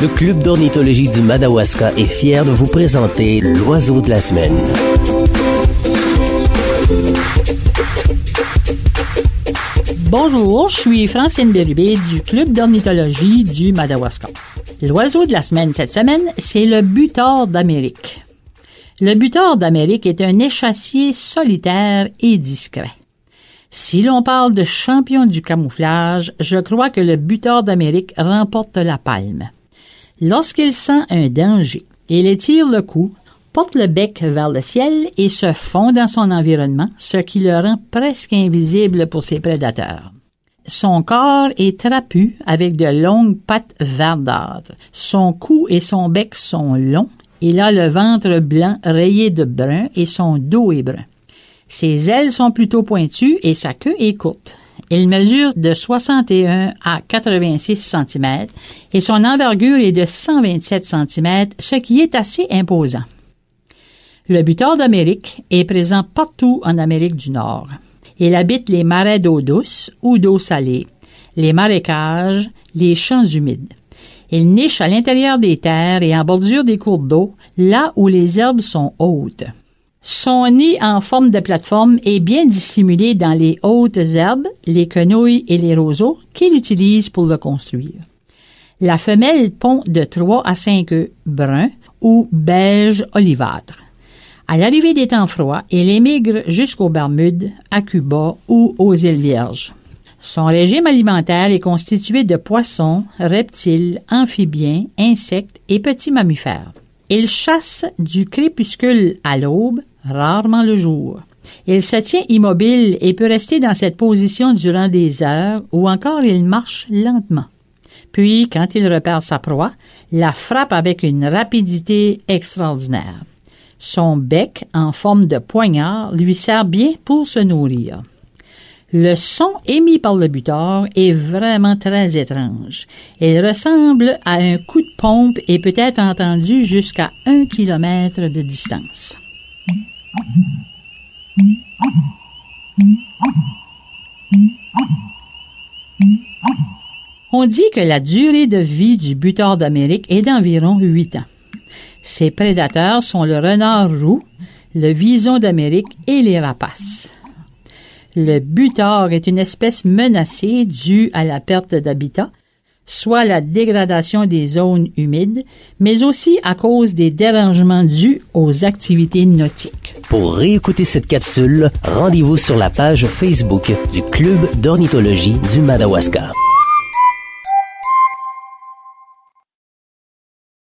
Le Club d'ornithologie du Madawaska est fier de vous présenter l'oiseau de la semaine. Bonjour, je suis Francine Bérubé du Club d'ornithologie du Madawaska. L'oiseau de la semaine cette semaine, c'est le butor d'Amérique. Le butor d'Amérique est un échassier solitaire et discret. Si l'on parle de champion du camouflage, je crois que le butor d'Amérique remporte la palme. Lorsqu'il sent un danger, il étire le cou, porte le bec vers le ciel et se fond dans son environnement, ce qui le rend presque invisible pour ses prédateurs. Son corps est trapu avec de longues pattes verdâtres. Son cou et son bec sont longs. Il a le ventre blanc rayé de brun et son dos est brun. Ses ailes sont plutôt pointues et sa queue est courte. Il mesure de 61 à 86 cm et son envergure est de 127 cm, ce qui est assez imposant. Le butor d'Amérique est présent partout en Amérique du Nord. Il habite les marais d'eau douce ou d'eau salée, les marécages, les champs humides. Il niche à l'intérieur des terres et en bordure des cours d'eau, là où les herbes sont hautes. Son nid en forme de plateforme est bien dissimulé dans les hautes herbes, les quenouilles et les roseaux qu'il utilise pour le construire. La femelle pond de 3 à 5 œufs bruns ou beige olivâtre. À l'arrivée des temps froids, elle émigre jusqu'aux Bermudes, à Cuba ou aux îles Vierges. Son régime alimentaire est constitué de poissons, reptiles, amphibiens, insectes et petits mammifères. Il chasse du crépuscule à l'aube, rarement le jour. Il se tient immobile et peut rester dans cette position durant des heures ou encore il marche lentement. Puis, quand il repère sa proie, la frappe avec une rapidité extraordinaire. Son bec, en forme de poignard, lui sert bien pour se nourrir. Le son émis par le butor est vraiment très étrange. Il ressemble à un coup de pompe et peut être entendu jusqu'à un kilomètre de distance. On dit que la durée de vie du butor d'Amérique est d'environ 8 ans. Ses prédateurs sont le renard roux, le vison d'Amérique et les rapaces. Le butor est une espèce menacée due à la perte d'habitat, soit la dégradation des zones humides, mais aussi à cause des dérangements dus aux activités nautiques. Pour réécouter cette capsule, rendez-vous sur la page Facebook du Club d'ornithologie du Madawaska.